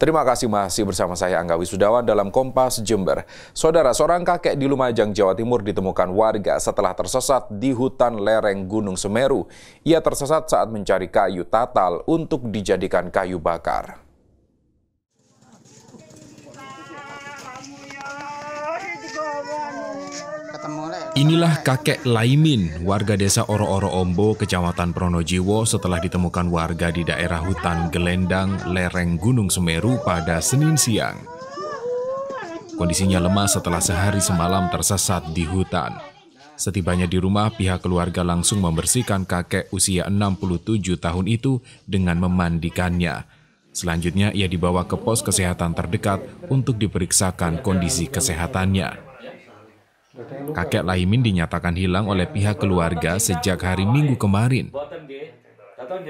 Terima kasih masih bersama saya Angga Wisudawan dalam Kompas Jember. Saudara, seorang kakek di Lumajang, Jawa Timur ditemukan warga setelah tersesat di hutan lereng Gunung Semeru. Ia tersesat saat mencari kayu tatal untuk dijadikan kayu bakar. Inilah kakek Laimin, warga desa Oro-Oro Ombo, kecamatan Pronojiwo setelah ditemukan warga di daerah hutan Gelendang, lereng Gunung Semeru pada Senin siang. Kondisinya lemah setelah sehari semalam tersesat di hutan. Setibanya di rumah, pihak keluarga langsung membersihkan kakek usia 67 tahun itu dengan memandikannya. Selanjutnya ia dibawa ke pos kesehatan terdekat untuk diperiksakan kondisi kesehatannya. Kakek Lahimin dinyatakan hilang oleh pihak keluarga sejak hari Minggu kemarin.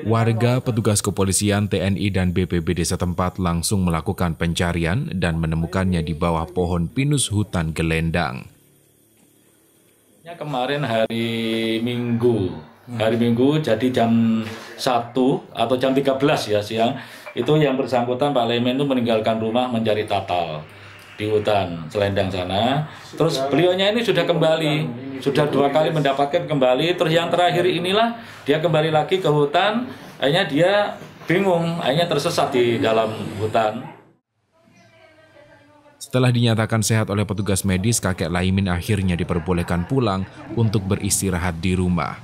Warga, petugas kepolisian, TNI, dan BPBD setempat langsung melakukan pencarian dan menemukannya di bawah pohon pinus hutan gelendang. Ya, kemarin hari Minggu, hari Minggu jadi jam 1 atau jam 13 ya siang, itu yang bersangkutan Pak Lemen itu meninggalkan rumah mencari tatal di hutan selendang sana. Terus beliaunya ini sudah kembali, sudah dua kali mendapatkan kembali. Terus yang terakhir inilah dia kembali lagi ke hutan, akhirnya dia bingung, akhirnya tersesat di dalam hutan. Setelah dinyatakan sehat oleh petugas medis, kakek Laimin akhirnya diperbolehkan pulang untuk beristirahat di rumah.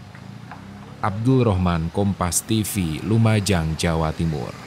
Abdul Rahman, Kompas TV, Lumajang, Jawa Timur.